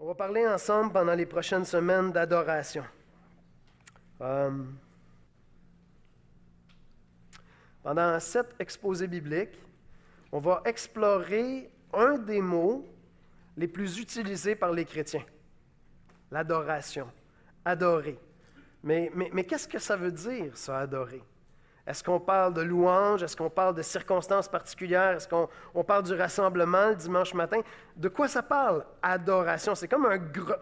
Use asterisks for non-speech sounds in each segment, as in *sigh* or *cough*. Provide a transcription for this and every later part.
On va parler ensemble pendant les prochaines semaines d'adoration. Euh, pendant sept exposé biblique, on va explorer un des mots les plus utilisés par les chrétiens, l'adoration, adorer. Mais, mais, mais qu'est-ce que ça veut dire, ça, adorer? Est-ce qu'on parle de louanges? Est-ce qu'on parle de circonstances particulières? Est-ce qu'on parle du rassemblement le dimanche matin? De quoi ça parle? Adoration. C'est comme un,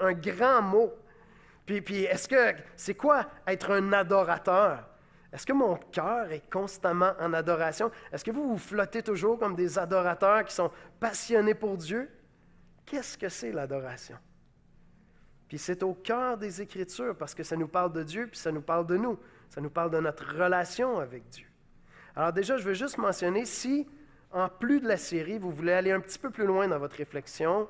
un, grand mot. Puis, puis est-ce que c'est quoi être un adorateur? Est-ce que mon cœur est constamment en adoration? Est-ce que vous vous flottez toujours comme des adorateurs qui sont passionnés pour Dieu? Qu'est-ce que c'est l'adoration? Puis c'est au cœur des Écritures parce que ça nous parle de Dieu, puis ça nous parle de nous. Ça nous parle de notre relation avec Dieu. Alors déjà, je veux juste mentionner, si en plus de la série, vous voulez aller un petit peu plus loin dans votre réflexion,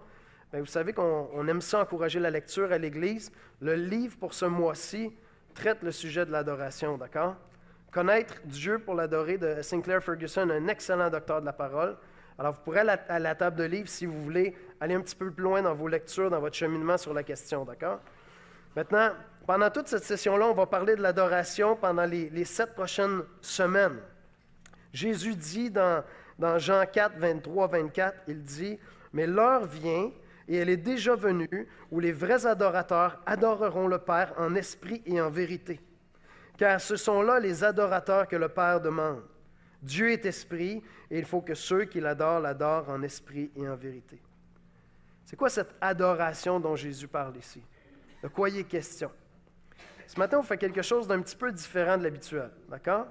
ben, vous savez qu'on aime ça encourager la lecture à l'Église. Le livre pour ce mois-ci traite le sujet de l'adoration, d'accord? Connaître Dieu pour l'adorer de Sinclair Ferguson, un excellent docteur de la parole. Alors, vous pourrez aller à la table de livre si vous voulez aller un petit peu plus loin dans vos lectures, dans votre cheminement sur la question, d'accord? Maintenant, pendant toute cette session-là, on va parler de l'adoration pendant les, sept prochaines semaines. Jésus dit dans, dans Jean 4, 23, 24, il dit, Mais l'heure vient, et elle est déjà venue, où les vrais adorateurs adoreront le Père en esprit et en vérité. Car ce sont là les adorateurs que le Père demande. Dieu est esprit, et il faut que ceux qui l'adorent l'adorent en esprit et en vérité. C'est quoi cette adoration dont Jésus parle ici? De quoi il est question? Ce matin, on fait quelque chose d'un petit peu différent de l'habituel, d'accord?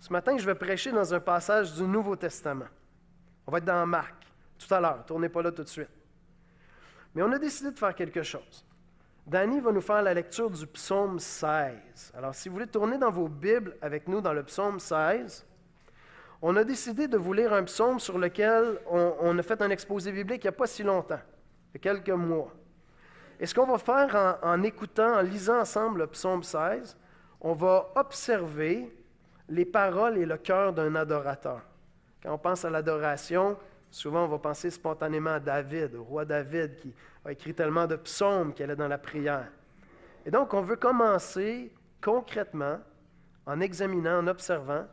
Ce matin, je vais prêcher dans un passage du Nouveau Testament. On va être dans Marc, tout à l'heure, tournez pas là tout de suite. Mais on a décidé de faire quelque chose. Danny va nous faire la lecture du psaume 16. Alors, si vous voulez tourner dans vos Bibles avec nous dans le psaume 16, on a décidé de vous lire un psaume sur lequel on, on a fait un exposé biblique il n'y a pas si longtemps, il y a quelques mois. Et ce qu'on va faire en, écoutant, en lisant ensemble le psaume 16, on va observer les paroles et le cœur d'un adorateur. Quand on pense à l'adoration, souvent on va penser spontanément à David, au roi David, qui a écrit tellement de psaumes qu'elle est dans la prière. Et donc, on veut commencer concrètement en examinant, en observant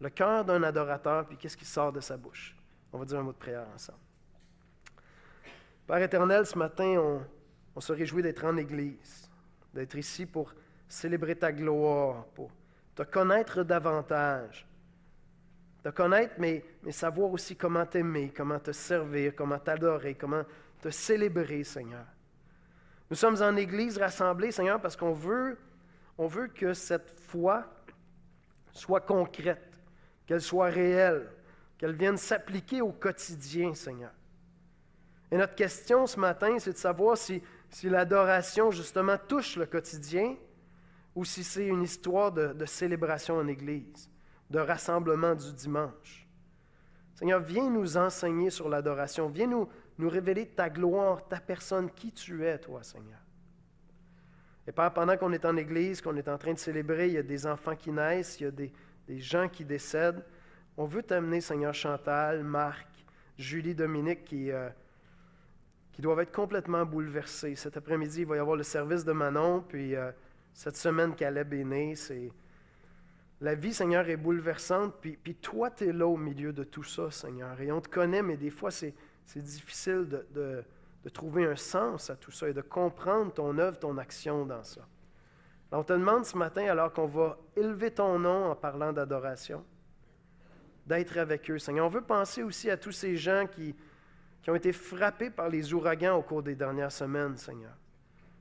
le cœur d'un adorateur, puis qu'est-ce qui sort de sa bouche. On va dire un mot de prière ensemble. Père éternel, ce matin, on, on se réjouit d'être en Église, d'être ici pour célébrer ta gloire, pour te connaître davantage, te connaître, mais, savoir aussi comment t'aimer, comment te servir, comment t'adorer, comment te célébrer, Seigneur. Nous sommes en Église rassemblés, Seigneur, parce qu'on veut, on veut que cette foi soit concrète, qu'elle soit réelle, qu'elle vienne s'appliquer au quotidien, Seigneur. Et notre question ce matin, c'est de savoir si si l'adoration justement touche le quotidien ou si c'est une histoire de, célébration en Église, de rassemblement du dimanche. Seigneur, viens nous enseigner sur l'adoration, viens nous, nous révéler ta gloire, ta personne, qui tu es, toi, Seigneur. Et Père, pendant qu'on est en Église, qu'on est en train de célébrer, il y a des enfants qui naissent, il y a des, gens qui décèdent. On veut t'amener, Seigneur Chantal, Marc, Julie, Dominique, qui... Euh, qui doivent être complètement bouleversés. Cet après-midi, il va y avoir le service de Manon, puis euh, cette semaine, Caleb est né. C'est... La vie, Seigneur, est bouleversante, puis, toi, tu es là au milieu de tout ça, Seigneur. Et on te connaît, mais des fois, c'est, difficile de, trouver un sens à tout ça et de comprendre ton œuvre, ton action dans ça. Alors, on te demande ce matin, alors qu'on va élever ton nom en parlant d'adoration, d'être avec eux, Seigneur. On veut penser aussi à tous ces gens qui, qui ont été frappés par les ouragans au cours des dernières semaines, Seigneur.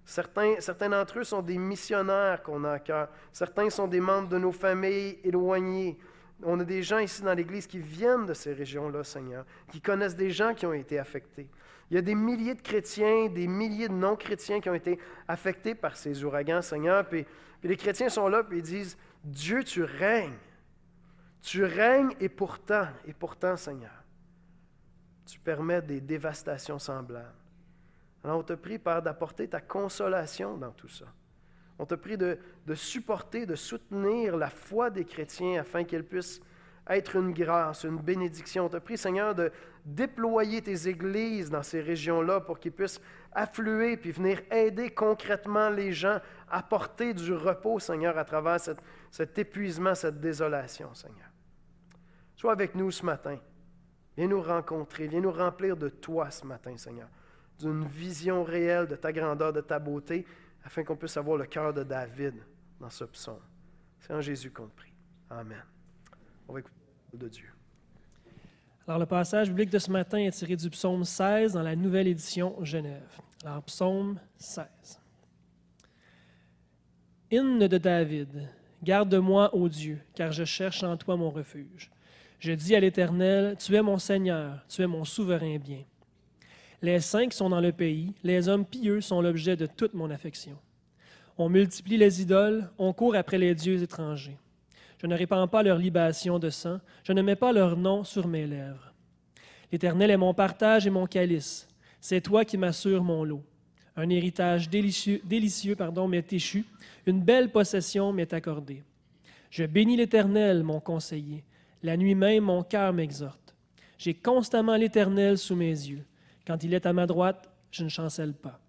Certains, certains d'entre eux sont des missionnaires qu'on a à cœur. Certains sont des membres de nos familles éloignées. On a des gens ici dans l'Église qui viennent de ces régions-là, Seigneur, qui connaissent des gens qui ont été affectés. Il y a des milliers de chrétiens, des milliers de non-chrétiens qui ont été affectés par ces ouragans, Seigneur. Puis, les chrétiens sont là, et ils disent, Dieu, tu règnes. Tu règnes et pourtant, et pourtant, Seigneur tu permets des dévastations semblables. Alors on te prie, Père, d'apporter ta consolation dans tout ça. On te prie de, supporter, de soutenir la foi des chrétiens afin qu'elle puisse être une grâce, une bénédiction. On te prie, Seigneur, de déployer tes églises dans ces régions-là pour qu'ils puissent affluer puis venir aider concrètement les gens à porter du repos, Seigneur, à travers cet épuisement, cette désolation, Seigneur. Sois avec nous ce matin. Viens nous rencontrer, viens nous remplir de toi ce matin, Seigneur, d'une vision réelle de ta grandeur, de ta beauté, afin qu'on puisse avoir le cœur de David dans ce psaume. C'est en Jésus qu'on prie. Amen. On va écouter de Dieu. Alors, le passage biblique de ce matin est tiré du psaume 16 dans la nouvelle édition Genève. Alors, psaume 16. Hymne de David, garde-moi, ô Dieu, car je cherche en toi mon refuge. Je dis à l'Éternel, Tu es mon Seigneur, tu es mon souverain bien. Les saints sont dans le pays, les hommes pieux sont l'objet de toute mon affection. On multiplie les idoles, on court après les dieux étrangers. Je ne répands pas leur libation de sang, je ne mets pas leur nom sur mes lèvres. L'Éternel est mon partage et mon calice, c'est toi qui m'assures mon lot. Un héritage délicieux, délicieux pardon, m'est échu, une belle possession m'est accordée. Je bénis l'Éternel, mon conseiller, la nuit même, mon cœur m'exhorte. J'ai constamment l'Éternel sous mes yeux. Quand il est à ma droite, je ne chancelle pas.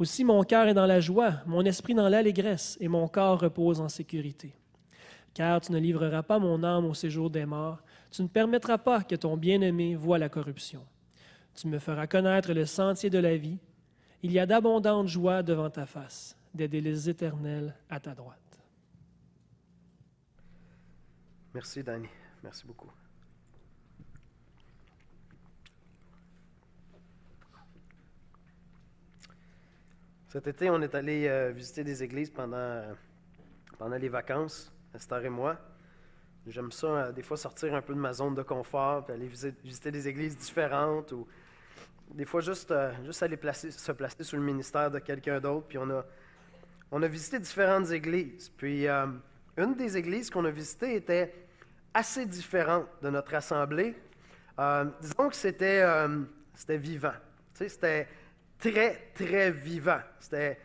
Aussi mon cœur est dans la joie, mon esprit dans l'allégresse, et mon corps repose en sécurité. Car tu ne livreras pas mon âme au séjour des morts, tu ne permettras pas que ton bien-aimé voie la corruption. Tu me feras connaître le sentier de la vie. Il y a d'abondantes joies devant ta face, des délices éternels à ta droite. Merci, Danny. Merci beaucoup. Cet été, on est allé euh, visiter des églises pendant, pendant les vacances, Esther et moi. J'aime ça, euh, des fois, sortir un peu de ma zone de confort, puis aller visiter, des églises différentes, ou des fois, juste, euh, juste aller se placer sous le ministère de quelqu'un d'autre. Puis on a, on a visité différentes églises. Puis une des églises qu'on a visitées était assez différente de notre assemblée. Euh, disons que c'était euh, vivant. c'était très, très vivant. C'était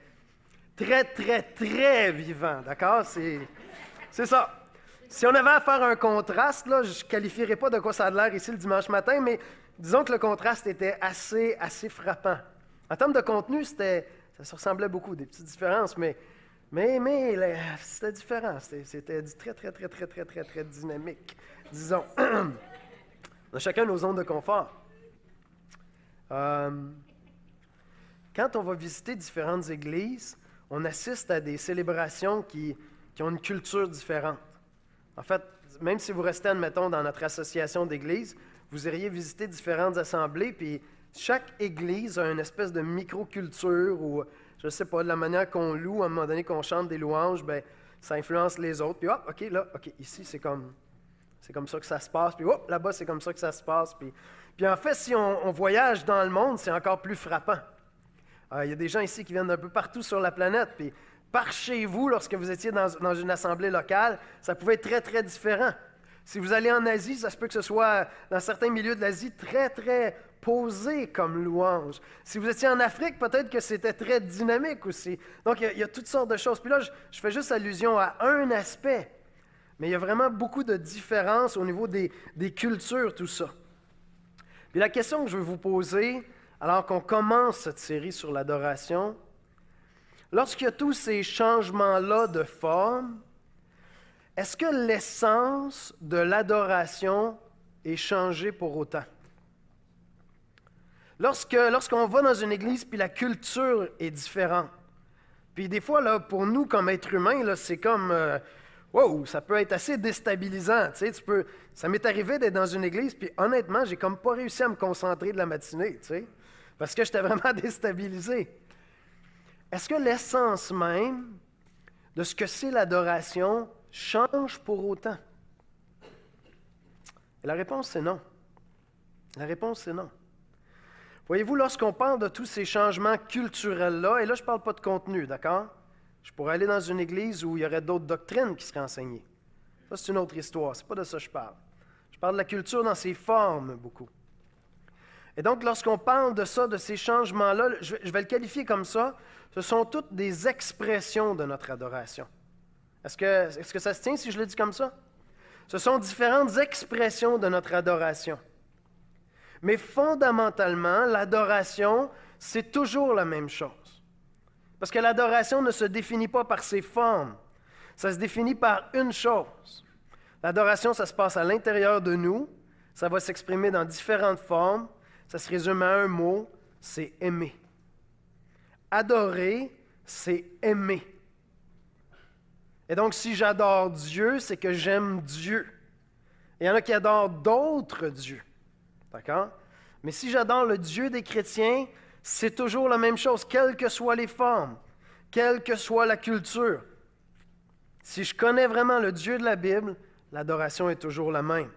très, très, très vivant. D'accord? C'est ça. Si on avait à faire un contraste, là, je ne qualifierais pas de quoi ça a l'air ici le dimanche matin, mais disons que le contraste était assez, assez frappant. En termes de contenu, ça ressemblait beaucoup, des petites différences, mais mais, mais c'était différent. C'était très, très, très, très, très, très, très dynamique, disons. On *clears throat* chacun nos zones de confort. Euh, quand on va visiter différentes églises, on assiste à des célébrations qui, ont une culture différente. En fait, même si vous restez, admettons, dans notre association d'églises, vous iriez visiter différentes assemblées, puis chaque église a une espèce de microculture ou je ne sais pas, de la manière qu'on loue, à un moment donné, qu'on chante des louanges, ben, ça influence les autres. Puis, hop, ah, OK, là, OK, ici, c'est comme, c'est comme ça que ça se passe. Puis, hop, oh, là-bas, c'est comme ça que ça se passe. Puis, puis en fait, si on, voyage dans le monde, c'est encore plus frappant. Euh, il y a des gens ici qui viennent d'un peu partout sur la planète. Puis, par chez vous, lorsque vous étiez dans une assemblée locale, ça pouvait être très, très différent. Si vous allez en Asie, ça se peut que ce soit euh, dans certains milieux de l'Asie très, très posé comme louange. Si vous étiez en Afrique, peut-être que c'était très dynamique aussi. Donc, il y, a toutes sortes de choses. Puis là, je, fais juste allusion à un aspect, mais il y a vraiment beaucoup de différences au niveau des, des cultures, tout ça. Puis la question que je veux vous poser, alors qu'on commence cette série sur l'adoration, lorsqu'il y a tous ces changements-là de forme, est-ce que l'essence de l'adoration est changée pour autant? Lorsque, lorsqu'on va dans une église, puis la culture est différente. Puis des fois, là, pour nous, comme êtres humains, là, c'est comme, euh, wow, ça peut être assez déstabilisant. Tu peux, ça m'est arrivé d'être dans une église, puis honnêtement, j'ai comme pas réussi à me concentrer de la matinée, tu sais, parce que j'étais vraiment *laughs* déstabilisé. Est-ce que l'essence même de ce que c'est l'adoration change pour autant? Et la réponse, c'est non. La réponse, c'est non. Voyez-vous, lorsqu'on parle de tous ces changements culturels-là, et là, je ne parle pas de contenu, d'accord? Je pourrais aller dans une église où il y aurait d'autres doctrines qui seraient enseignées. Ça, c'est une autre histoire. C'est pas de ça que je parle. Je parle de la culture dans ses formes, beaucoup. Et donc, lorsqu'on parle de ça, de ces changements-là, je vais le qualifier comme ça, ce sont toutes des expressions de notre adoration. Est-ce que, ça se tient si je le dis comme ça? Ce sont différentes expressions de notre adoration. Mais fondamentalement, l'adoration, c'est toujours la même chose. Parce que l'adoration ne se définit pas par ses formes, ça se définit par une chose. L'adoration, ça se passe à l'intérieur de nous, ça va s'exprimer dans différentes formes, ça se résume à un mot, c'est aimer. Adorer, c'est aimer. Et donc, si j'adore Dieu, c'est que j'aime Dieu. Il y en a qui adorent d'autres dieux. D'accord? Mais si j'adore le Dieu des chrétiens, c'est toujours la même chose, quelles que soient les formes, quelle que soit la culture. Si je connais vraiment le Dieu de la Bible, l'adoration est toujours la même.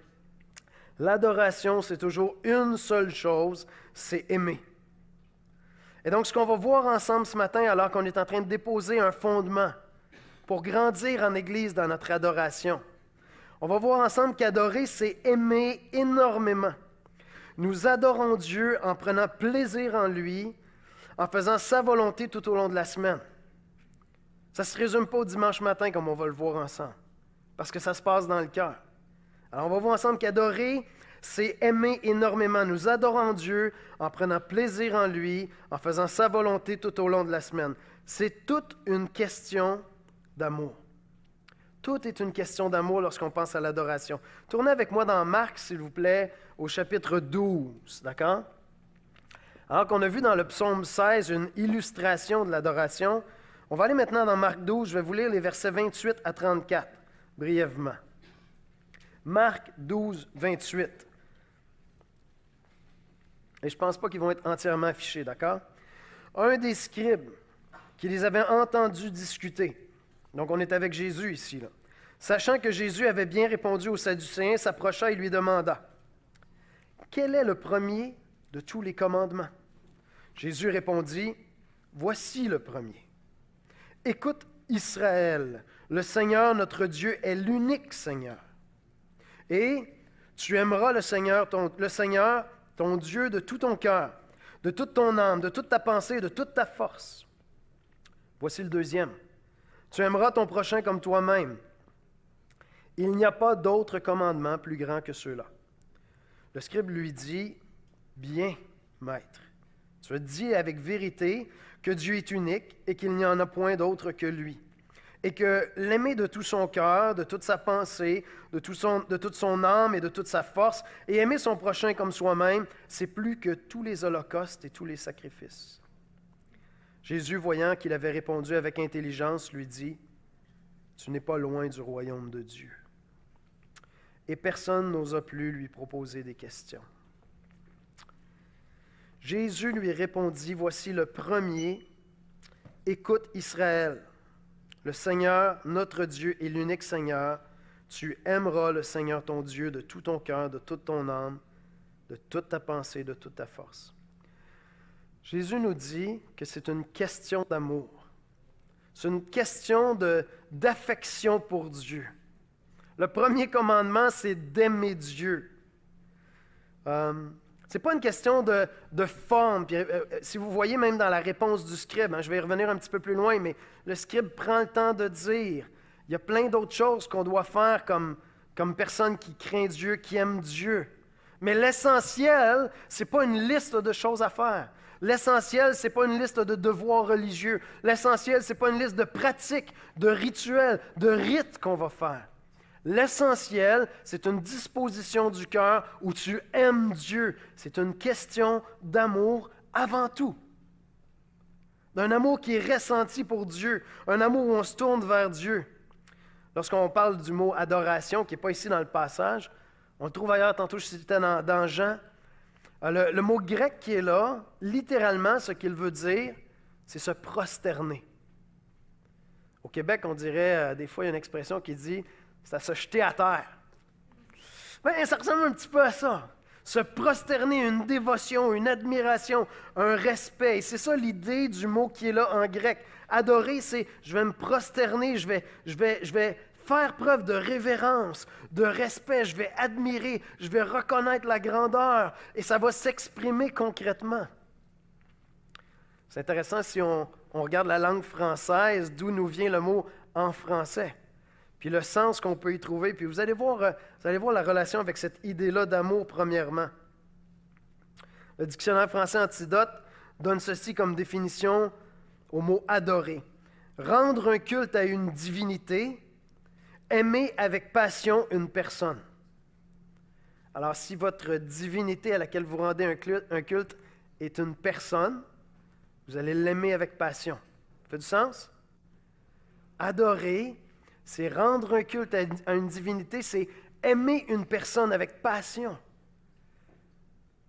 L'adoration, c'est toujours une seule chose, c'est aimer. Et donc, ce qu'on va voir ensemble ce matin, alors qu'on est en train de déposer un fondement, pour grandir en Église dans notre adoration. On va voir ensemble qu'adorer, c'est aimer énormément. Nous adorons Dieu en prenant plaisir en lui, en faisant sa volonté tout au long de la semaine. Ça ne se résume pas au dimanche matin comme on va le voir ensemble, parce que ça se passe dans le cœur. Alors on va voir ensemble qu'adorer, c'est aimer énormément. Nous adorons Dieu en prenant plaisir en lui, en faisant sa volonté tout au long de la semaine. C'est toute une question d'amour. Tout est une question d'amour lorsqu'on pense à l'adoration. Tournez avec moi dans Marc, s'il vous plaît, au chapitre 12, d'accord? Alors qu'on a vu dans le psaume 16 une illustration de l'adoration, on va aller maintenant dans Marc 12, je vais vous lire les versets 28 à 34, brièvement. Marc 12, 28. Et je ne pense pas qu'ils vont être entièrement affichés, d'accord? Un des scribes qui les avait entendus discuter donc on est avec Jésus ici. Sachant que Jésus avait bien répondu aux Sadducéens, s'approcha et lui demanda, Quel est le premier de tous les commandements Jésus répondit, Voici le premier. Écoute Israël, le Seigneur notre Dieu est l'unique Seigneur. Et tu aimeras le Seigneur, ton, le Seigneur, ton Dieu, de tout ton cœur, de toute ton âme, de toute ta pensée, de toute ta force. Voici le deuxième. Tu aimeras ton prochain comme toi-même. Il n'y a pas d'autre commandement plus grand que ceux-là. Le scribe lui dit, Bien, maître, tu as dit avec vérité que Dieu est unique et qu'il n'y en a point d'autre que lui, et que l'aimer de tout son cœur, de toute sa pensée, de, de toute son âme et de toute sa force, et aimer son prochain comme soi-même, c'est plus que tous les holocaustes et tous les sacrifices. Jésus, voyant qu'il avait répondu avec intelligence, lui dit, Tu n'es pas loin du royaume de Dieu. Et personne n'osa plus lui proposer des questions. Jésus lui répondit, Voici le premier, écoute Israël. Le Seigneur, notre Dieu, est l'unique Seigneur. Tu aimeras le Seigneur ton Dieu de tout ton cœur, de toute ton âme, de toute ta pensée, de toute ta force. Jésus nous dit que c'est une question d'amour. C'est une question d'affection pour Dieu. Le premier commandement, c'est d'aimer Dieu. Euh, ce n'est pas une question de, forme. Euh, euh, si vous voyez même dans la réponse du scribe, hein, je vais y revenir un petit peu plus loin, mais le scribe prend le temps de dire, il y a plein d'autres choses qu'on doit faire comme, comme personne qui craint Dieu, qui aime Dieu. Mais l'essentiel, ce n'est pas une liste de choses à faire. L'essentiel, ce n'est pas une liste de devoirs religieux. L'essentiel, ce n'est pas une liste de pratiques, de rituels, de rites qu'on va faire. L'essentiel, c'est une disposition du cœur où tu aimes Dieu. C'est une question d'amour avant tout. D'un amour qui est ressenti pour Dieu, un amour où on se tourne vers Dieu. Lorsqu'on parle du mot adoration, qui n'est pas ici dans le passage, on le trouve ailleurs. Tantôt, je citais dans Jean, euh, le, mot grec qui est là, littéralement, ce qu'il veut dire, c'est se prosterner. Au Québec, on dirait, euh, des fois, il y a une expression qui dit c'est à se jeter à terre. Ben, ça ressemble un petit peu à ça. Se prosterner, une dévotion, une admiration, un respect. c'est ça l'idée du mot qui est là en grec. Adorer, c'est je vais me prosterner, je vais, je vais, je vais faire preuve de révérence, de respect, je vais admirer, je vais reconnaître la grandeur et ça va s'exprimer concrètement. C'est intéressant si on, regarde la langue française, d'où nous vient le mot en français, puis le sens qu'on peut y trouver, puis vous allez voir, euh, vous allez voir la relation avec cette idée-là d'amour premièrement. Le dictionnaire français Antidote donne ceci comme définition au mot adorer. Rendre un culte à une divinité aimer avec passion une personne. Alors, si votre divinité à laquelle vous rendez un culte, est une personne, vous allez l'aimer avec passion. Ça fait du sens? Adorer, c'est rendre un culte à une divinité, c'est aimer une personne avec passion.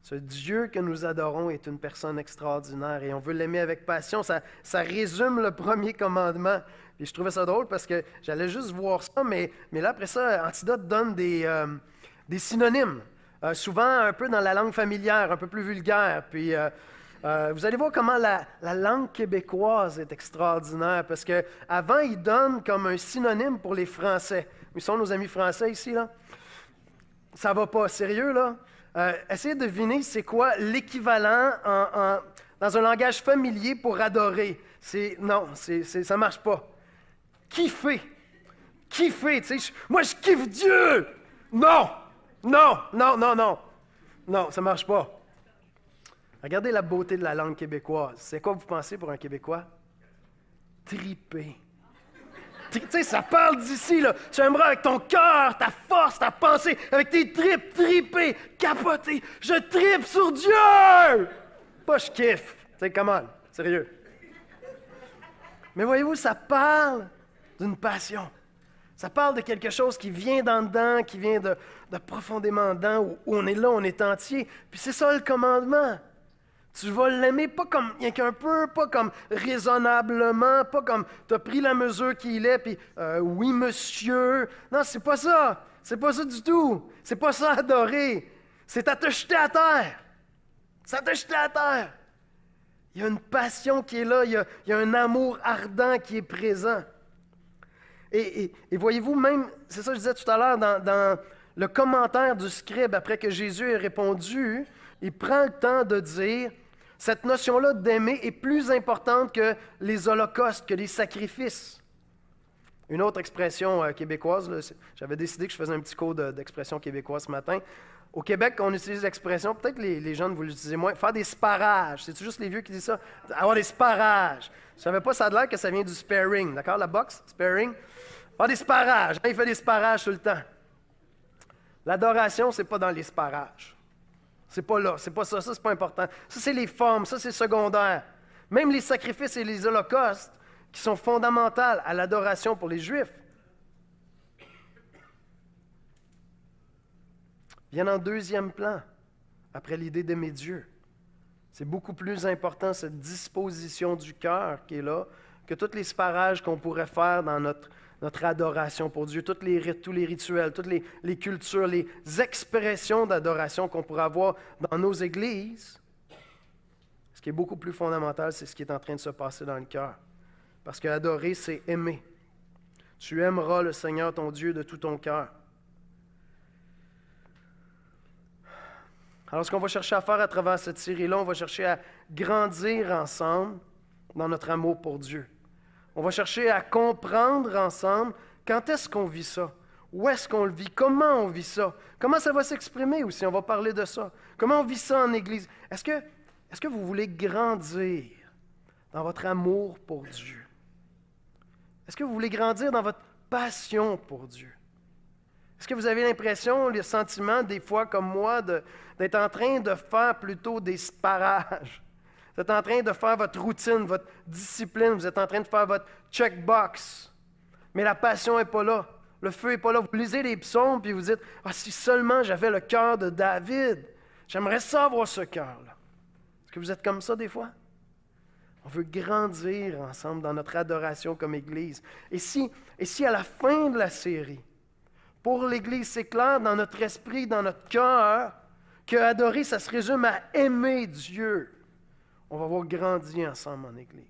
Ce Dieu que nous adorons est une personne extraordinaire et on veut l'aimer avec passion. Ça, résume le premier commandement. Et je trouvais ça drôle parce que j'allais juste voir ça, mais, là, après ça, Antidote donne des, euh, synonymes, euh, souvent un peu dans la langue familière, un peu plus vulgaire. Puis euh, vous allez voir comment la, langue québécoise est extraordinaire parce que il donne comme un synonyme pour les Français. Mais sont nos amis français ici, là? Ça va pas, sérieux, là? Euh, essayez de deviner c'est quoi l'équivalent dans un langage familier pour adorer. C'est non, c'est, c'est, ça marche pas. Kiffer, kiffer, tu sais, moi je kiffe Dieu. Non, non, non, non, non, non, ça marche pas. Regardez la beauté de la langue québécoise. C'est quoi vous pensez pour un Québécois? Triper. Tu sais, ça parle d'ici, là. Tu aimeras avec ton cœur, ta force, ta pensée, avec tes tripes tripées, capotées. Je tripe sur Dieu! Pas je kiffe. Tu sais, come on, sérieux. Mais voyez-vous, ça parle d'une passion. Ça parle de quelque chose qui vient d'en dedans, qui vient de, profondément dedans, où on est là, on est entier. Puis c'est ça le commandement. Tu vas l'aimer pas comme a il qu'un peu, pas comme raisonnablement, pas comme tu as pris la mesure qu'il est, puis euh, oui, monsieur. Non, c'est pas ça. C'est pas ça du tout. C'est pas ça adorer. C'est à te jeter à terre. C'est à te jeter à terre. Il y a une passion qui est là, il y a, un amour ardent qui est présent. Et, voyez-vous, même, c'est ça que je disais tout à l'heure dans, dans, le commentaire du scribe, après que Jésus ait répondu, il prend le temps de dire cette notion-là d'aimer est plus importante que les holocaustes, que les sacrifices. Une autre expression euh, québécoise, j'avais décidé que je faisais un petit cours d'expression québécoise ce matin. Au Québec, on utilise l'expression, peut-être les, les jeunes, vous l'utilisez moins, faire des sparages. C'est juste les vieux qui disent ça. Avoir des sparages. Je ne savais pas ça de l'air que ça vient du sparing », d'accord? La boxe, sparing ». Faire des sparages. Hein, il fait des sparages tout le temps. L'adoration, c'est pas dans les sparages. C'est pas là, c'est pas ça, ça c'est pas important. Ça c'est les formes, ça c'est secondaire. Même les sacrifices et les holocaustes qui sont fondamentaux à l'adoration pour les Juifs. Viennent en deuxième plan, après l'idée d'aimer Dieu. C'est beaucoup plus important cette disposition du cœur qui est là que tous les sparages qu'on pourrait faire dans notre, notre adoration pour Dieu, tous les rituels, toutes les, cultures, les expressions d'adoration qu'on pourrait avoir dans nos églises. Ce qui est beaucoup plus fondamental, c'est ce qui est en train de se passer dans le cœur. Parce que adorer, c'est aimer. Tu aimeras le Seigneur ton Dieu de tout ton cœur. Alors, ce qu'on va chercher à faire à travers cette série-là, on va chercher à grandir ensemble dans notre amour pour Dieu. On va chercher à comprendre ensemble quand est-ce qu'on vit ça. Où est-ce qu'on le vit? Comment on vit ça? Comment ça va s'exprimer aussi? On va parler de ça. Comment on vit ça en Église? Est-ce que, est que vous voulez grandir dans votre amour pour Dieu? Est-ce que vous voulez grandir dans votre passion pour Dieu? Est-ce que vous avez l'impression, le sentiment, des fois comme moi, d'être en train de faire plutôt des sparages? Vous êtes en train de faire votre routine, votre discipline, vous êtes en train de faire votre checkbox. Mais la passion n'est pas là. Le feu n'est pas là. Vous lisez les psaumes puis vous dites Ah, si seulement j'avais le cœur de David, j'aimerais savoir ce cœur-là. Est-ce que vous êtes comme ça des fois? On veut grandir ensemble dans notre adoration comme Église. Et si, et si à la fin de la série, pour l'Église, c'est clair dans notre esprit, dans notre cœur, que adorer, ça se résume à aimer Dieu, on va avoir grandi ensemble en Église.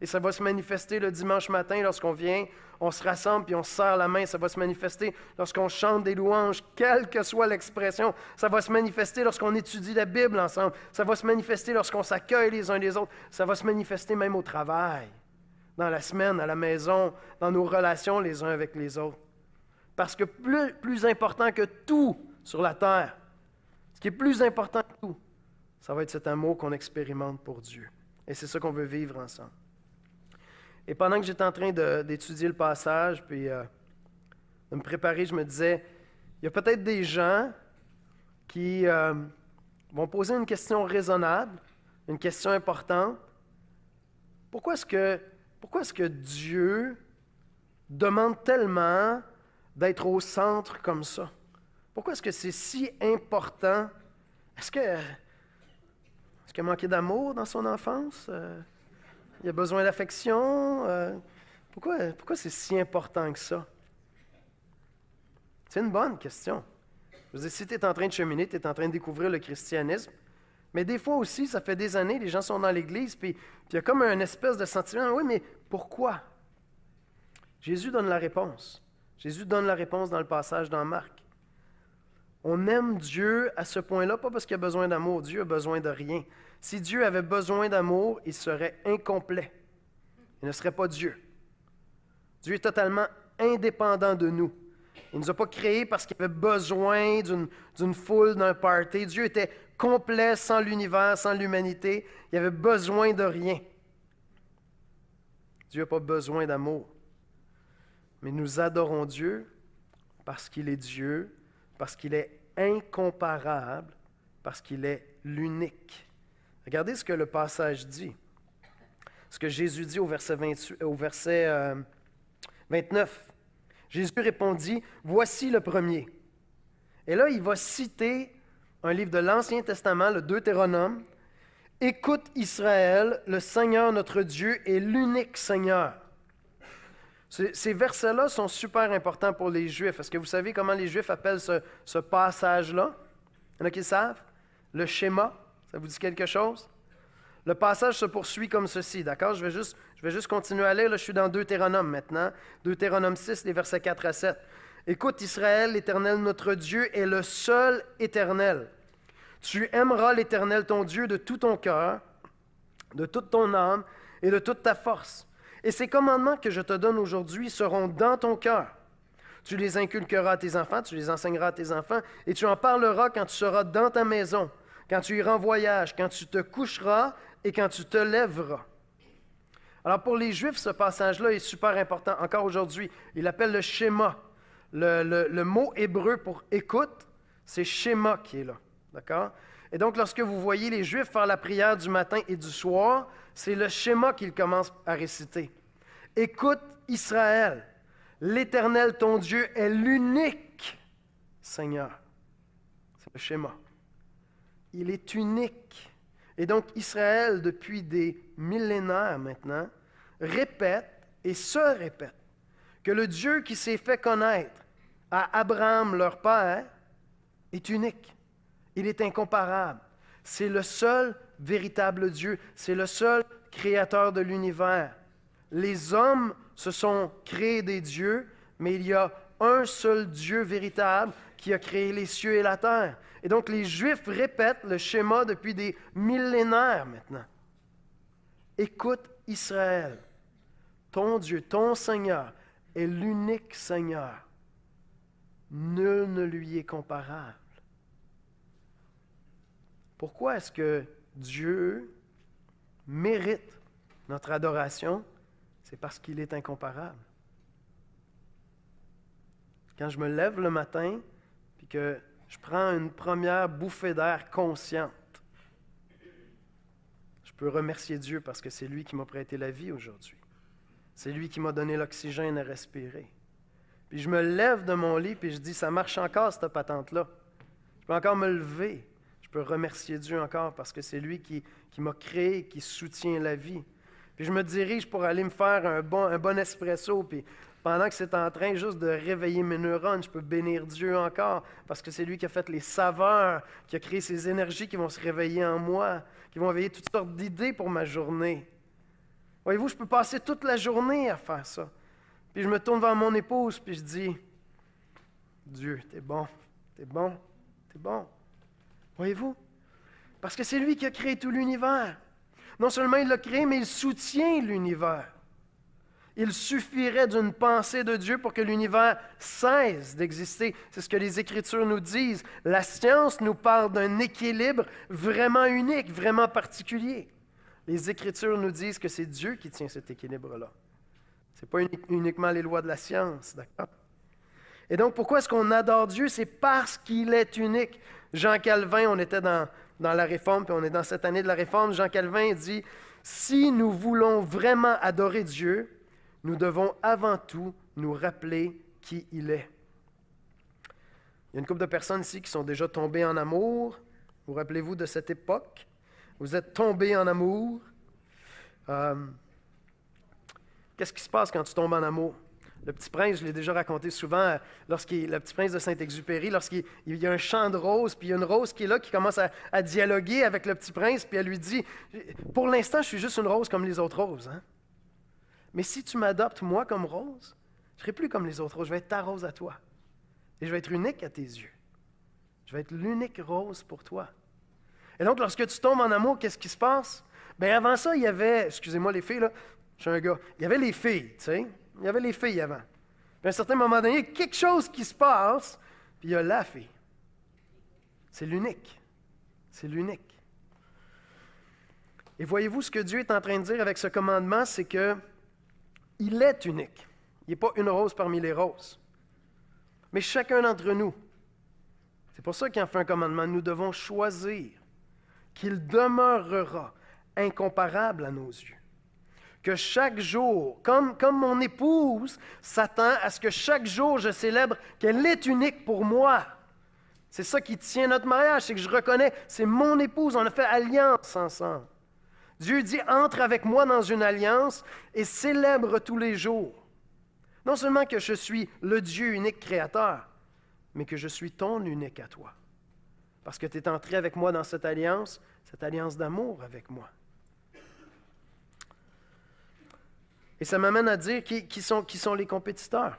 Et ça va se manifester le dimanche matin lorsqu'on vient, on se rassemble puis on serre la main. Ça va se manifester lorsqu'on chante des louanges, quelle que soit l'expression. Ça va se manifester lorsqu'on étudie la Bible ensemble. Ça va se manifester lorsqu'on s'accueille les uns les autres. Ça va se manifester même au travail, dans la semaine, à la maison, dans nos relations les uns avec les autres. Parce que plus important que tout sur la terre, ce qui est plus important que tout, ça va être cet amour qu'on expérimente pour Dieu. Et c'est ça qu'on veut vivre ensemble. Et pendant que j'étais en train d'étudier le passage, puis euh, de me préparer, je me disais, il y a peut-être des gens qui euh, vont poser une question raisonnable, une question importante. Pourquoi est-ce que, pourquoi est-ce que Dieu demande tellement d'être au centre comme ça? Pourquoi est-ce que c'est si important? Est-ce que, il a manqué d'amour dans son enfance. Euh, il a besoin d'affection. Euh, pourquoi, c'est si important que ça? C'est une bonne question. Je vous ai, si tu es en train de cheminer, tu es en train de découvrir le christianisme, mais des fois aussi, ça fait des années, les gens sont dans l'Église, puis il y a comme un espèce de sentiment, oui, mais pourquoi? Jésus donne la réponse. Jésus donne la réponse dans le passage dans Marc. On aime Dieu à ce point-là, pas parce qu'il a besoin d'amour, Dieu a besoin de rien. Si Dieu avait besoin d'amour, il serait incomplet. Il ne serait pas Dieu. Dieu est totalement indépendant de nous. Il ne nous a pas créés parce qu'il avait besoin d'une foule, d'un party. Dieu était complet sans l'univers, sans l'humanité. Il avait besoin de rien. Dieu n'a pas besoin d'amour. Mais nous adorons Dieu parce qu'il est Dieu, parce qu'il est incomparable, parce qu'il est l'unique. Regardez ce que le passage dit. Ce que Jésus dit au verset, au verset 29. Euh, Jésus répondit, Voici le premier. Et là, il va citer un livre de l'Ancien Testament, le Deutéronome. Écoute Israël, le Seigneur notre Dieu est l'unique Seigneur. Ces versets-là sont super importants pour les Juifs. Est-ce que vous savez comment les Juifs appellent ce, ce passage-là? Il y en a qui le savent? Le schéma. Ça vous dit quelque chose? Le passage se poursuit comme ceci, d'accord? Je, vais juste, je vais juste continuer à lire. je suis dans Deutéronome maintenant. Deutéronome 6, les versets 4 à 7. Écoute, Israël, l'Éternel notre Dieu est le seul Éternel. Tu aimeras l'Éternel ton Dieu de tout ton cœur, de toute ton âme et de toute ta force. Et ces commandements que je te donne aujourd'hui seront dans ton cœur. Tu les inculqueras à tes enfants, tu les enseigneras à tes enfants, et tu en parleras quand tu seras dans ta maison, quand tu iras en voyage, quand tu te coucheras et quand tu te lèveras. Alors pour les Juifs, ce passage-là est super important. Encore aujourd'hui, il appelle le schéma. Le, mot hébreu pour écoute, c'est schéma qui est là. D'accord? Et donc lorsque vous voyez les Juifs faire la prière du matin et du soir, c'est le schéma qu'ils commencent à réciter. Écoute Israël, l'Éternel ton Dieu est l'unique Seigneur. C'est le schéma il est unique. Et donc Israël, depuis des millénaires maintenant, répète et se répète que le Dieu qui s'est fait connaître à Abraham, leur père, est unique. Il est incomparable. C'est le seul véritable Dieu. C'est le seul créateur de l'univers. Les hommes se sont créés des dieux, mais il y a un seul Dieu véritable qui a créé les cieux et la terre. Et donc les Juifs répètent le schéma depuis des millénaires maintenant. Écoute Israël, ton Dieu, ton Seigneur est l'unique Seigneur. Nul ne lui est comparable. Pourquoi est-ce que Dieu mérite notre adoration? C'est parce qu'il est incomparable. Quand je me lève le matin, puis que je prends une première bouffée d'air consciente. Je peux remercier Dieu parce que c'est lui qui m'a prêté la vie aujourd'hui. C'est lui qui m'a donné l'oxygène à respirer. Puis je me lève de mon lit puis je dis ça marche encore cette patente là. Je peux encore me lever. Je peux remercier Dieu encore parce que c'est lui qui, qui m'a créé, qui soutient la vie. Puis je me dirige pour aller me faire un bon, un bon espresso, puis pendant que c'est en train juste de réveiller mes neurones, je peux bénir Dieu encore parce que c'est lui qui a fait les saveurs, qui a créé ces énergies qui vont se réveiller en moi, qui vont éveiller toutes sortes d'idées pour ma journée. Voyez-vous, je peux passer toute la journée à faire ça. Puis je me tourne vers mon épouse, puis je dis, Dieu, t'es bon, t'es bon, t'es bon. Voyez-vous? Parce que c'est lui qui a créé tout l'univers. Non seulement il l'a créé, mais il soutient l'univers. Il suffirait d'une pensée de Dieu pour que l'univers cesse d'exister. C'est ce que les Écritures nous disent. La science nous parle d'un équilibre vraiment unique, vraiment particulier. Les Écritures nous disent que c'est Dieu qui tient cet équilibre-là. Ce n'est pas uniquement les lois de la science, Et donc, pourquoi est-ce qu'on adore Dieu? C'est parce qu'il est unique. Jean Calvin, on était dans, dans la Réforme, puis on est dans cette année de la Réforme. Jean Calvin dit Si nous voulons vraiment adorer Dieu, nous devons avant tout nous rappeler qui il est. Il y a une couple de personnes ici qui sont déjà tombées en amour. Vous rappelez-vous de cette époque? Vous êtes tombés en amour. Euh, qu'est-ce qui se passe quand tu tombes en amour? Le petit prince, je l'ai déjà raconté souvent, euh, lorsqu'il, le petit prince de Saint-Exupéry, lorsqu'il y a un champ de roses, puis il y a une rose qui est là, qui commence à, dialoguer avec le petit prince, puis elle lui dit Pour l'instant, je suis juste une rose comme les autres roses. Hein? Mais si tu m'adoptes moi comme rose, je ne serai plus comme les autres roses, je vais être ta rose à toi. Et je vais être unique à tes yeux. Je vais être l'unique rose pour toi. Et donc, lorsque tu tombes en amour, qu'est-ce qui se passe? Bien, avant ça, il y avait, excusez-moi les filles, là, je suis un gars, il y avait les filles, tu sais. Il y avait les filles avant. Puis à un certain moment donné, quelque chose qui se passe, puis il y a la fille. C'est l'unique. C'est l'unique. Et voyez-vous, ce que Dieu est en train de dire avec ce commandement, c'est que il est unique. Il n'est pas une rose parmi les roses. Mais chacun d'entre nous, c'est pour ça qu'il en fait un commandement, nous devons choisir qu'il demeurera incomparable à nos yeux. Que chaque jour, comme, comme mon épouse s'attend à ce que chaque jour je célèbre qu'elle est unique pour moi. C'est ça qui tient notre mariage, c'est que je reconnais, c'est mon épouse, on a fait alliance ensemble. Dieu dit, entre avec moi dans une alliance et célèbre tous les jours. Non seulement que je suis le Dieu unique créateur, mais que je suis ton unique à toi. Parce que tu es entré avec moi dans cette alliance, cette alliance d'amour avec moi. Et ça m'amène à dire qui, sont, qui sont les compétiteurs.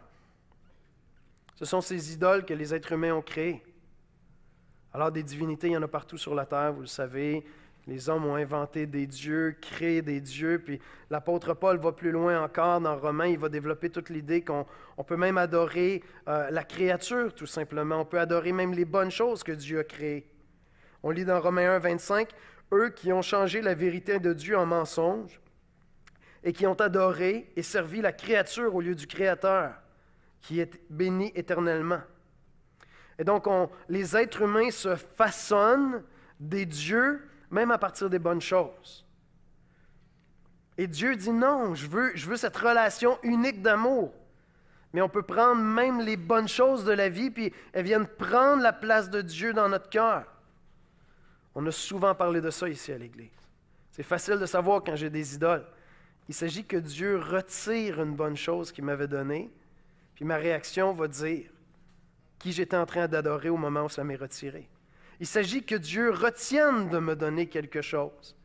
Ce sont ces idoles que les êtres humains ont créées. Alors des divinités, il y en a partout sur la terre, vous le savez. Les hommes ont inventé des dieux, créé des dieux, puis l'apôtre Paul va plus loin encore dans Romains, il va développer toute l'idée qu'on peut même adorer euh, la créature, tout simplement. On peut adorer même les bonnes choses que Dieu a créées. On lit dans Romains 1, 25, eux qui ont changé la vérité de Dieu en mensonge et qui ont adoré et servi la créature au lieu du Créateur, qui est béni éternellement. Et donc, les êtres humains se façonnent des dieux même à partir des bonnes choses. Et Dieu dit non, je veux, cette relation unique d'amour. Mais on peut prendre même les bonnes choses de la vie, puis elles viennent prendre la place de Dieu dans notre cœur. On a souvent parlé de ça ici à l'Église. C'est facile de savoir quand j'ai des idoles. Il s'agit que Dieu retire une bonne chose qu'il m'avait donnée, puis ma réaction va dire qui j'étais en train d'adorer au moment où ça m'est retiré. Il s'agit que Dieu retienne de me donner quelque chose.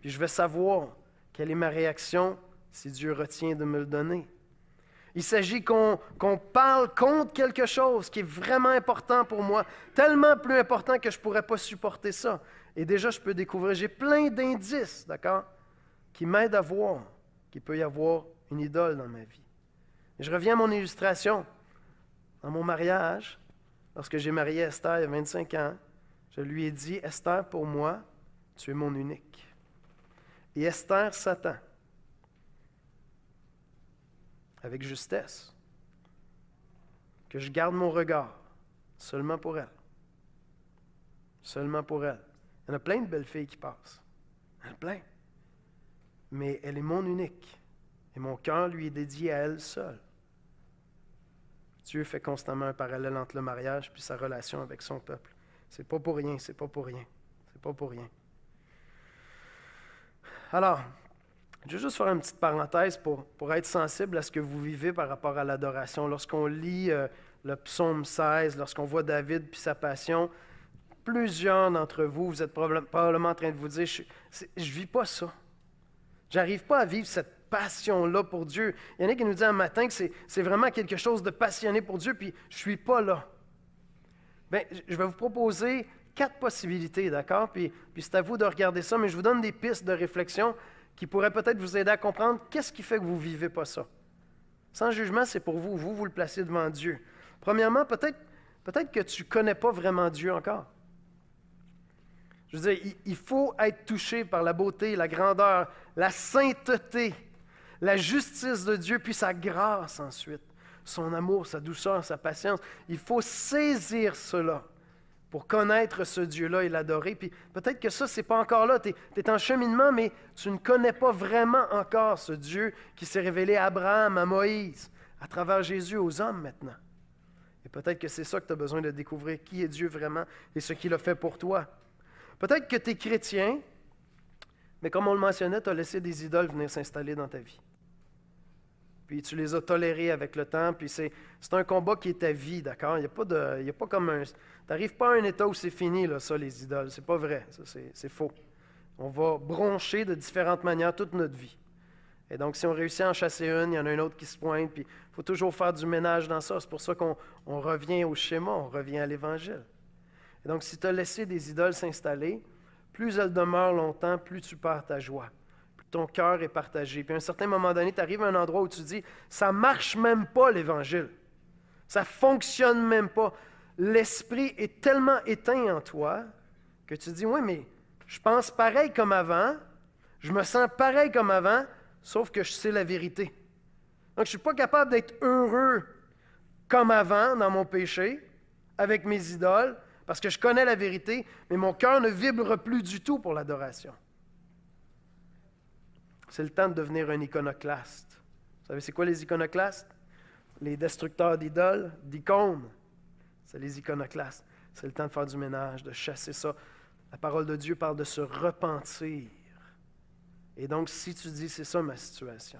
Puis je vais savoir quelle est ma réaction si Dieu retient de me le donner. Il s'agit qu'on parle contre quelque chose qui est vraiment important pour moi, tellement plus important que je ne pourrais pas supporter ça. Et déjà, je peux découvrir, j'ai plein d'indices, d'accord, qui m'aident à voir qu'il peut y avoir une idole dans ma vie. je reviens à mon illustration. Dans mon mariage, lorsque j'ai marié Esther il y a 25 ans, je lui ai dit, Esther, pour moi, tu es mon unique. Et Esther s'attend, avec justesse, que je garde mon regard seulement pour elle. Seulement pour elle. Il y en a plein de belles filles qui passent. Il y en a plein. Mais elle est mon unique. Et mon cœur lui est dédié à elle seule. Dieu fait constamment un parallèle entre le mariage et sa relation avec son peuple. C'est pas pour rien, c'est pas pour rien. C'est pas pour rien. Alors, je vais juste faire une petite parenthèse pour, pour être sensible à ce que vous vivez par rapport à l'adoration. Lorsqu'on lit euh, le psaume 16, lorsqu'on voit David puis sa passion, plusieurs d'entre vous, vous êtes probablement en train de vous dire, je ne vis pas ça. J'arrive pas à vivre cette passion-là pour Dieu. Il y en a qui nous disent un matin que c'est vraiment quelque chose de passionné pour Dieu, puis je ne suis pas là. Ben, je vais vous proposer quatre possibilités, d'accord? Puis, c'est à vous de regarder ça, mais je vous donne des pistes de réflexion qui pourraient peut-être vous aider à comprendre qu'est-ce qui fait que vous ne vivez pas ça. Sans jugement, c'est pour vous. Vous, vous le placez devant Dieu. Premièrement, peut-être peut, -être, que tu ne connais pas vraiment Dieu encore. Je veux dire, il faut être touché par la beauté, la grandeur, la sainteté, la justice de Dieu, puis sa grâce ensuite son amour, sa douceur, sa patience. Il faut saisir cela pour connaître ce Dieu-là et l'adorer. Puis peut-être que ça, n'est pas encore là. Tu es, en cheminement, mais tu ne connais pas vraiment encore ce Dieu qui s'est révélé à Abraham, à Moïse, à travers Jésus, aux hommes maintenant. Et peut-être que c'est ça que tu as besoin de découvrir, qui est Dieu vraiment et ce qu'il a fait pour toi. Peut-être que tu es chrétien, mais comme on le mentionnait, tu as laissé des idoles venir s'installer dans ta vie puis tu les as tolérés avec le temps, puis c'est, un combat qui est ta vie, d'accord? Il n'y a, pas de, il pas comme un... T'arrives pas à un état où c'est fini, là, ça, les idoles. C'est pas vrai, ça, c'est, faux. On va broncher de différentes manières toute notre vie. Et donc, si on réussit à en chasser une, il y en a une autre qui se pointe, puis il faut toujours faire du ménage dans ça. C'est pour ça qu'on on revient au schéma, on revient à l'Évangile. Et donc, si tu as laissé des idoles s'installer, plus elles demeurent longtemps, plus tu perds ta joie ton cœur est partagé. Puis à un certain moment donné, tu arrives à un endroit où tu dis, ça marche même pas l'Évangile. Ça fonctionne même pas. L'esprit est tellement éteint en toi que tu dis, oui, mais je pense pareil comme avant, je me sens pareil comme avant, sauf que je sais la vérité. Donc, je ne suis pas capable d'être heureux comme avant dans mon péché, avec mes idoles, parce que je connais la vérité, mais mon cœur ne vibre plus du tout pour l'adoration. C'est le temps de devenir un iconoclaste. Vous savez, c'est quoi les iconoclastes? Les destructeurs d'idoles, d'icônes. C'est les iconoclastes. C'est le temps de faire du ménage, de chasser ça. La parole de Dieu parle de se repentir. Et donc, si tu dis, c'est ça ma situation,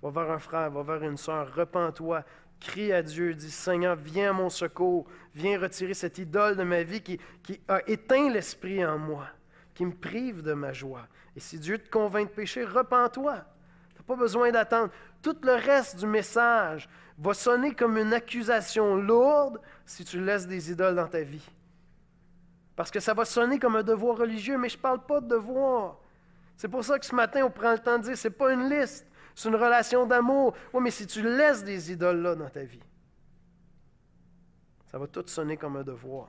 va voir un frère, va voir une soeur, repens-toi, crie à Dieu, dis Seigneur, viens à mon secours, viens retirer cette idole de ma vie qui, qui a éteint l'esprit en moi, qui me prive de ma joie, et si Dieu te convainc de pécher, repens-toi. Tu n'as pas besoin d'attendre. Tout le reste du message va sonner comme une accusation lourde si tu laisses des idoles dans ta vie. Parce que ça va sonner comme un devoir religieux, mais je ne parle pas de devoir. C'est pour ça que ce matin, on prend le temps de dire, ce n'est pas une liste, c'est une relation d'amour. Oui, mais si tu laisses des idoles-là dans ta vie, ça va tout sonner comme un devoir.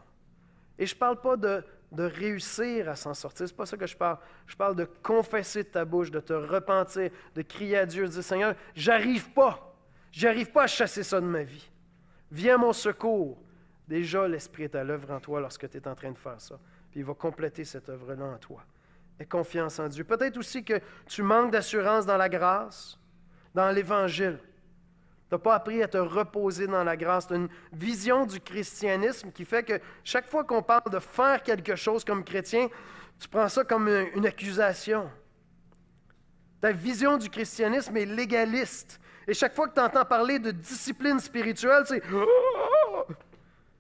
Et je ne parle pas de de réussir à s'en sortir. C'est pas ça que je parle. Je parle de confesser de ta bouche, de te repentir, de crier à Dieu, de dire Seigneur, j'arrive pas. J'arrive pas à chasser ça de ma vie. Viens à mon secours. Déjà, l'Esprit est à l'œuvre en toi lorsque tu es en train de faire ça. Puis il va compléter cette œuvre-là en toi. Et confiance en Dieu. Peut-être aussi que tu manques d'assurance dans la grâce, dans l'Évangile. Tu n'as pas appris à te reposer dans la grâce. Tu as une vision du christianisme qui fait que chaque fois qu'on parle de faire quelque chose comme chrétien, tu prends ça comme une accusation. Ta vision du christianisme est légaliste. Et chaque fois que tu entends parler de discipline spirituelle, c'est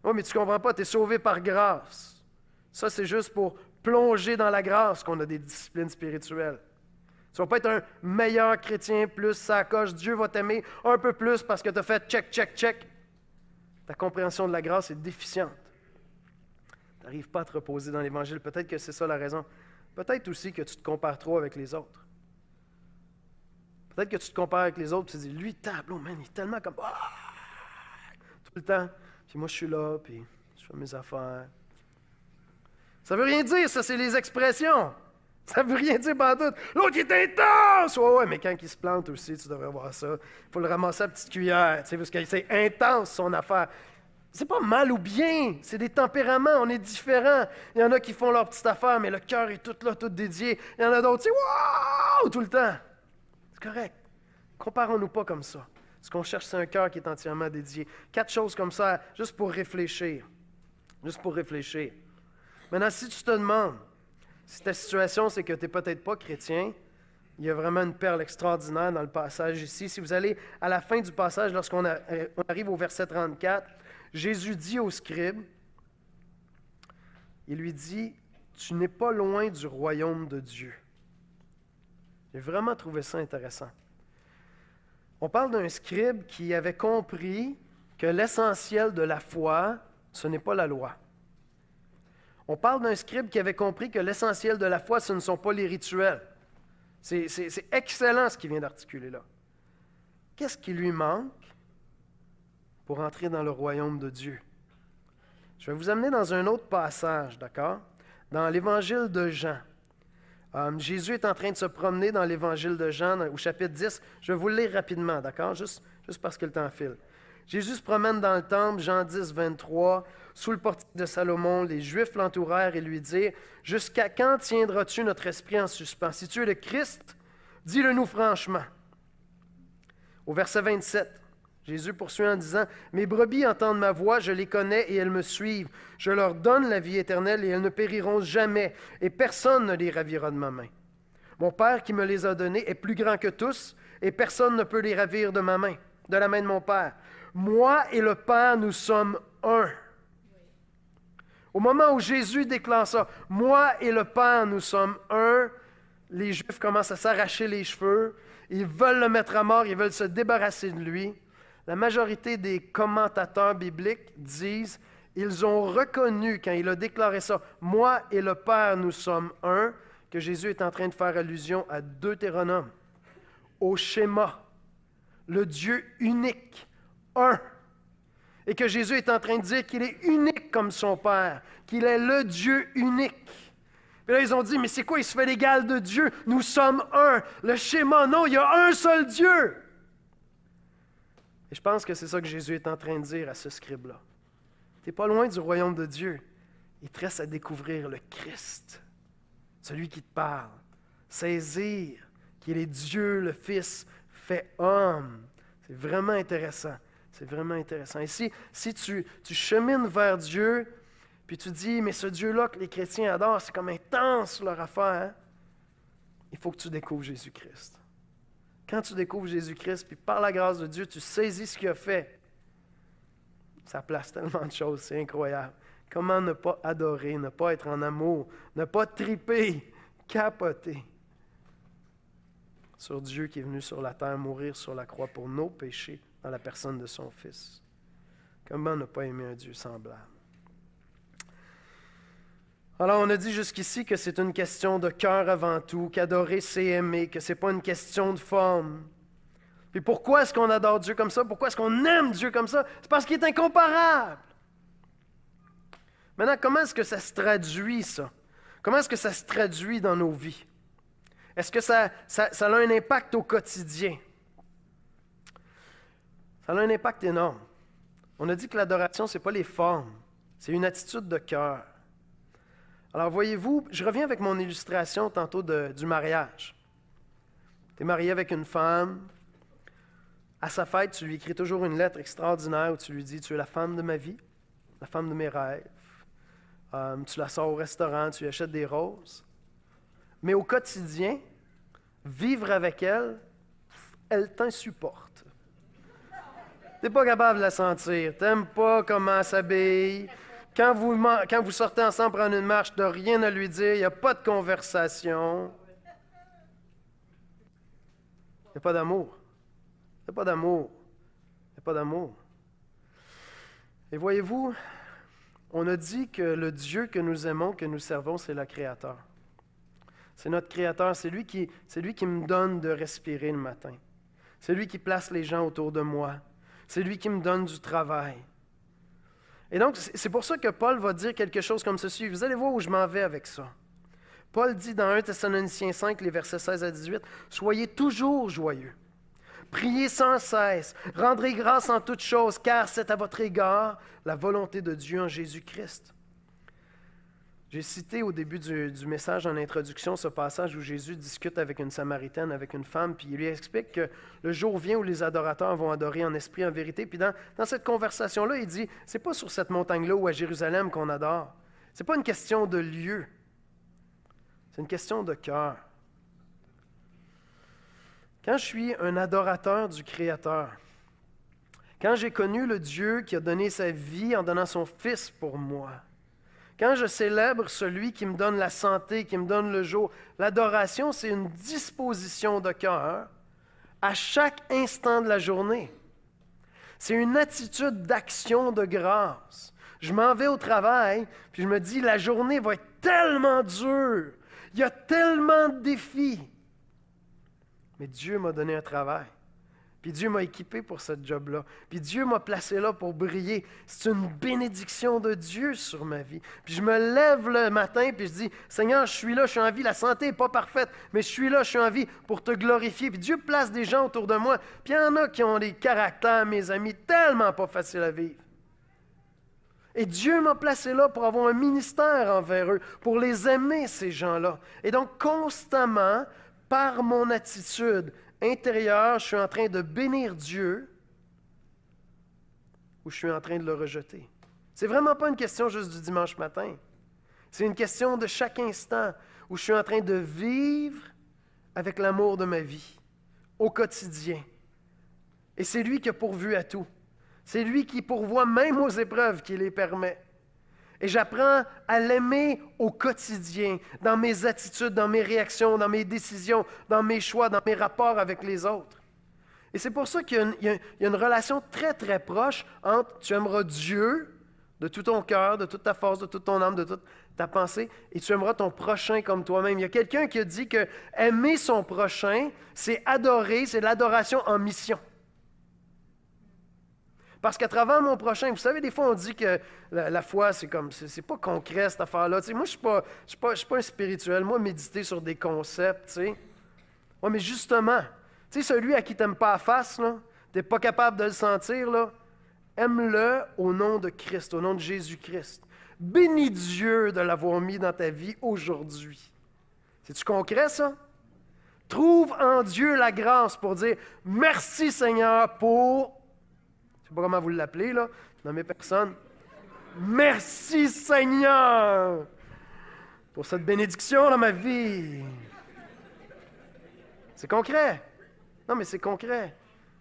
Oh, mais tu ne comprends pas, tu es sauvé par grâce. Ça, c'est juste pour plonger dans la grâce qu'on a des disciplines spirituelles. Tu vas pas être un meilleur chrétien plus, ça coche, Dieu va t'aimer un peu plus parce que tu as fait check, check, check. Ta compréhension de la grâce est déficiente. Tu n'arrives pas à te reposer dans l'Évangile. Peut-être que c'est ça la raison. Peut-être aussi que tu te compares trop avec les autres. Peut-être que tu te compares avec les autres et tu te dis, lui, tableau, man, il est tellement comme... Ah! Tout le temps. Puis moi, je suis là, puis je fais mes affaires. Ça veut rien dire, ça, c'est les expressions. *laughs* Ça veut rien dire tout. L'autre, est intense! Ouais, ouais, mais quand il se plante aussi, tu devrais voir ça. faut le ramasser à petite cuillère, tu sais, parce que c'est intense, son affaire. C'est pas mal ou bien, c'est des tempéraments, on est différents. Il y en a qui font leur petite affaire, mais le cœur est tout là, tout dédié. Il y en a d'autres, sais, wow! tout le temps. C'est correct. Comparons-nous pas comme ça. Ce qu'on cherche, c'est un cœur qui est entièrement dédié. Quatre choses comme ça, juste pour réfléchir. Juste pour réfléchir. Maintenant, si tu te demandes, si ta situation, c'est que tu n'es peut-être pas chrétien, il y a vraiment une perle extraordinaire dans le passage ici. Si vous allez à la fin du passage, lorsqu'on euh, arrive au verset 34, Jésus dit au scribe, il lui dit, tu n'es pas loin du royaume de Dieu. J'ai vraiment trouvé ça intéressant. On parle d'un scribe qui avait compris que l'essentiel de la foi, ce n'est pas la loi. On parle d'un scribe qui avait compris que l'essentiel de la foi, ce ne sont pas les rituels. C'est excellent ce qu'il vient d'articuler là. Qu'est-ce qui lui manque pour entrer dans le royaume de Dieu? Je vais vous amener dans un autre passage, d'accord? Dans l'évangile de Jean. Euh, Jésus est en train de se promener dans l'évangile de Jean, au chapitre 10. Je vais vous le lire rapidement, d'accord? Juste, juste parce que le temps file. Jésus se promène dans le temple, Jean 10, 23. Sous le portique de Salomon, les Juifs l'entourèrent et lui dirent Jusqu'à quand tiendras-tu notre esprit en suspens Si tu es le Christ, dis-le nous franchement. Au verset 27, Jésus poursuit en disant Mes brebis entendent ma voix, je les connais et elles me suivent. Je leur donne la vie éternelle et elles ne périront jamais, et personne ne les ravira de ma main. Mon Père qui me les a donnés est plus grand que tous, et personne ne peut les ravir de ma main, de la main de mon Père. Moi et le Père, nous sommes un. Au moment où Jésus déclare ça, moi et le Père, nous sommes un, les Juifs commencent à s'arracher les cheveux, ils veulent le mettre à mort, ils veulent se débarrasser de lui. La majorité des commentateurs bibliques disent, ils ont reconnu quand il a déclaré ça, moi et le Père, nous sommes un, que Jésus est en train de faire allusion à Deutéronome, au schéma, le Dieu unique, un et que Jésus est en train de dire qu'il est unique comme son Père, qu'il est le Dieu unique. Et là, ils ont dit, mais c'est quoi, il se fait l'égal de Dieu? Nous sommes un. Le schéma, non, il y a un seul Dieu. Et je pense que c'est ça que Jésus est en train de dire à ce scribe-là. Tu n'es pas loin du royaume de Dieu. Il te reste à découvrir le Christ, celui qui te parle. Saisir qu'il est Dieu, le Fils, fait homme. C'est vraiment intéressant. C'est vraiment intéressant. Et si, tu, chemines vers Dieu, puis tu dis, mais ce Dieu-là que les chrétiens adorent, c'est comme intense leur affaire, hein? il faut que tu découvres Jésus-Christ. Quand tu découvres Jésus-Christ, puis par la grâce de Dieu, tu saisis ce qu'il a fait, ça place tellement de choses, c'est incroyable. Comment ne pas adorer, ne pas être en amour, ne pas triper, capoter sur Dieu qui est venu sur la terre mourir sur la croix pour nos péchés dans la personne de son Fils. Comment ne pas aimer un Dieu semblable? Alors, on a dit jusqu'ici que c'est une question de cœur avant tout, qu'adorer, c'est aimer, que ce n'est pas une question de forme. Puis pourquoi est-ce qu'on adore Dieu comme ça? Pourquoi est-ce qu'on aime Dieu comme ça? C'est parce qu'il est incomparable. Maintenant, comment est-ce que ça se traduit, ça? Comment est-ce que ça se traduit dans nos vies? Est-ce que ça, ça, ça a un impact au quotidien? Ça a un impact énorme. On a dit que l'adoration, ce n'est pas les formes, c'est une attitude de cœur. Alors voyez-vous, je reviens avec mon illustration tantôt du mariage. Tu es marié avec une femme, à sa fête, tu lui écris toujours une lettre extraordinaire où tu lui dis, tu es la femme de ma vie, la femme de mes rêves. Euh, tu la sors au restaurant, tu lui achètes des roses. Mais au quotidien, vivre avec elle, elle t'insupporte n'es pas capable de la sentir. n'aimes pas comment elle s'habille. Quand vous, quand vous sortez ensemble prendre une marche, n'as rien à lui dire. Il n'y a pas de conversation. Il n'y a pas d'amour. Il n'y a pas d'amour. Il n'y a pas d'amour. Et voyez-vous, on a dit que le Dieu que nous aimons, que nous servons, c'est le Créateur. C'est notre Créateur, c'est lui, qui, c'est lui qui me donne de respirer le matin. C'est lui qui place les gens autour de moi. C'est lui qui me donne du travail. Et donc, c'est pour ça que Paul va dire quelque chose comme ceci. Vous allez voir où je m'en vais avec ça. Paul dit dans 1 Thessaloniciens 5, les versets 16 à 18, Soyez toujours joyeux. Priez sans cesse, rendrez grâce en toutes choses, car c'est à votre égard la volonté de Dieu en Jésus-Christ. J'ai cité au début du, message en introduction ce passage où Jésus discute avec une Samaritaine, avec une femme, puis il lui explique que le jour vient où les adorateurs vont adorer en esprit, en vérité. Puis dans, dans cette conversation-là, il dit c'est pas sur cette montagne-là ou à Jérusalem qu'on adore. C'est pas une question de lieu. C'est une question de cœur. Quand je suis un adorateur du Créateur, quand j'ai connu le Dieu qui a donné sa vie en donnant son Fils pour moi, quand je célèbre celui qui me donne la santé, qui me donne le jour, l'adoration, c'est une disposition de cœur à chaque instant de la journée. C'est une attitude d'action de grâce. Je m'en vais au travail, puis je me dis, la journée va être tellement dure. Il y a tellement de défis. Mais Dieu m'a donné un travail. Puis Dieu m'a équipé pour ce job-là. Puis Dieu m'a placé là pour briller. C'est une bénédiction de Dieu sur ma vie. Puis je me lève le matin, puis je dis, Seigneur, je suis là, je suis en vie. La santé n'est pas parfaite, mais je suis là, je suis en vie pour te glorifier. Puis Dieu place des gens autour de moi. Puis il y en a qui ont des caractères, mes amis, tellement pas faciles à vivre. Et Dieu m'a placé là pour avoir un ministère envers eux, pour les aimer, ces gens-là. Et donc, constamment, par mon attitude, intérieur, je suis en train de bénir Dieu ou je suis en train de le rejeter? C'est vraiment pas une question juste du dimanche matin. C'est une question de chaque instant où je suis en train de vivre avec l'amour de ma vie au quotidien. Et c'est lui qui a pourvu à tout. C'est lui qui pourvoit même aux épreuves qui les permet. Et j'apprends à l'aimer au quotidien, dans mes attitudes, dans mes réactions, dans mes décisions, dans mes choix, dans mes rapports avec les autres. Et c'est pour ça qu'il y, a une relation très, très proche entre tu aimeras Dieu de tout ton cœur, de toute ta force, de toute ton âme, de toute ta pensée, et tu aimeras ton prochain comme toi-même. Il y a quelqu'un qui a dit que aimer son prochain, c'est adorer, c'est l'adoration en mission. Parce qu'à travers mon prochain, vous savez, des fois, on dit que la, foi, c'est comme, c'est pas concret, cette affaire-là. moi, je suis pas, suis pas, un spirituel. Moi, méditer sur des concepts, tu sais. mais justement, tu sais, celui à qui t'aimes pas la face, là, t'es pas capable de le sentir, là, aime-le au nom de Christ, au nom de Jésus-Christ. Bénis Dieu de l'avoir mis dans ta vie aujourd'hui. C'est-tu concret, ça? Trouve en Dieu la grâce pour dire merci Seigneur pour sais pas comment vous l'appelez, là, nommez personne. Merci Seigneur pour cette bénédiction dans ma vie. C'est concret. Non, mais c'est concret.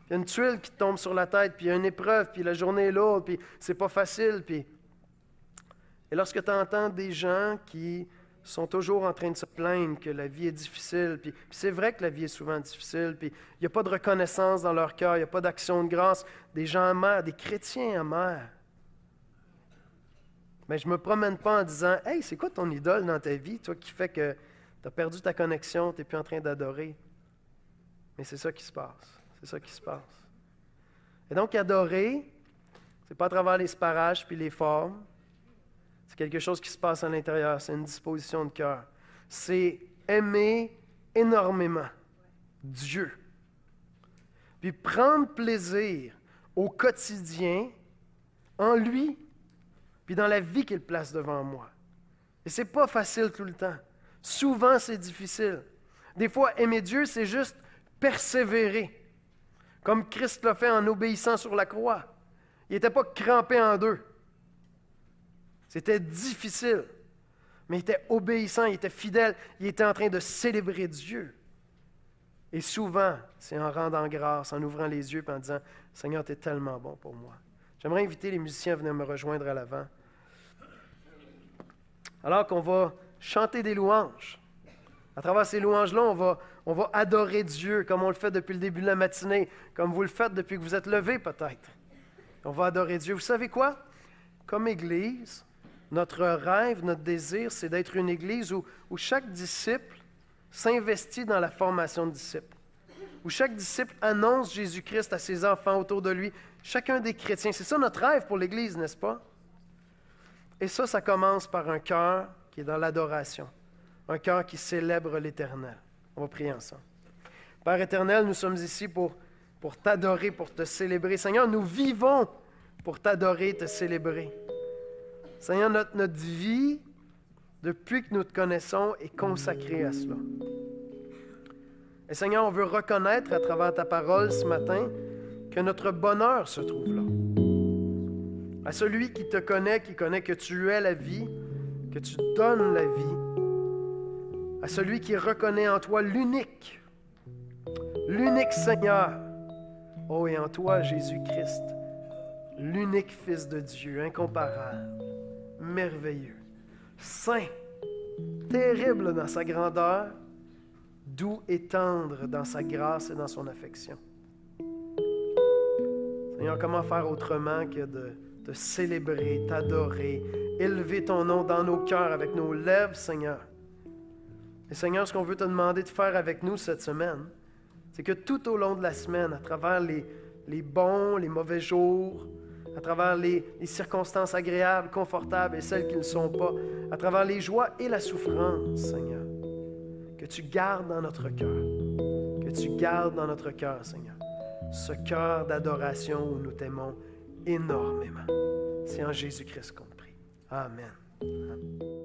Il y a une tuile qui tombe sur la tête, puis il y a une épreuve, puis la journée est lourde, puis c'est pas facile. Puis... Et lorsque tu entends des gens qui sont toujours en train de se plaindre que la vie est difficile. Puis, c'est vrai que la vie est souvent difficile. Puis il n'y a pas de reconnaissance dans leur cœur, il n'y a pas d'action de grâce. Des gens amers, des chrétiens amers. Mais je ne me promène pas en disant Hey, c'est quoi ton idole dans ta vie, toi, qui fait que tu as perdu ta connexion, tu n'es plus en train d'adorer. Mais c'est ça qui se passe. C'est ça qui se passe. Et donc, adorer, c'est pas à travers les sparages puis les formes. C'est quelque chose qui se passe à l'intérieur, c'est une disposition de cœur. C'est aimer énormément Dieu. Puis prendre plaisir au quotidien en lui, puis dans la vie qu'il place devant moi. Et c'est pas facile tout le temps. Souvent, c'est difficile. Des fois, aimer Dieu, c'est juste persévérer, comme Christ l'a fait en obéissant sur la croix. Il n'était pas crampé en deux. C'était difficile. Mais il était obéissant, il était fidèle, il était en train de célébrer Dieu. Et souvent, c'est en rendant grâce, en ouvrant les yeux et en disant Seigneur, tu es tellement bon pour moi. J'aimerais inviter les musiciens à venir me rejoindre à l'avant. Alors qu'on va chanter des louanges. À travers ces louanges-là, on va, on va adorer Dieu comme on le fait depuis le début de la matinée, comme vous le faites depuis que vous êtes levé peut-être. On va adorer Dieu. Vous savez quoi? Comme Église, notre rêve, notre désir, c'est d'être une église où, chaque disciple s'investit dans la formation de disciples, où chaque disciple annonce Jésus-Christ à ses enfants autour de lui, chacun des chrétiens. C'est ça notre rêve pour l'Église, n'est-ce pas? Et ça, ça commence par un cœur qui est dans l'adoration, un cœur qui célèbre l'Éternel. On va prier ensemble. Père éternel, nous sommes ici pour, pour t'adorer, pour te célébrer. Seigneur, nous vivons pour t'adorer, te célébrer. Seigneur, notre, vie, depuis que nous te connaissons, est consacrée à cela. Et Seigneur, on veut reconnaître à travers ta parole ce matin que notre bonheur se trouve là. À celui qui te connaît, qui connaît que tu es la vie, que tu donnes la vie. À celui qui reconnaît en toi l'unique, l'unique Seigneur. Oh, et en toi, Jésus-Christ, l'unique Fils de Dieu, incomparable merveilleux, saint, terrible dans sa grandeur, doux et tendre dans sa grâce et dans son affection. Seigneur, comment faire autrement que de te célébrer, t'adorer, élever ton nom dans nos cœurs avec nos lèvres, Seigneur. Et Seigneur, ce qu'on veut te demander de faire avec nous cette semaine, c'est que tout au long de la semaine, à travers les, les bons, les mauvais jours, à travers les, circonstances agréables, confortables et celles qui ne sont pas, à travers les joies et la souffrance, Seigneur, que tu gardes dans notre cœur, que tu gardes dans notre cœur, Seigneur, ce cœur d'adoration où nous t'aimons énormément. C'est en Jésus-Christ qu'on prie. Amen.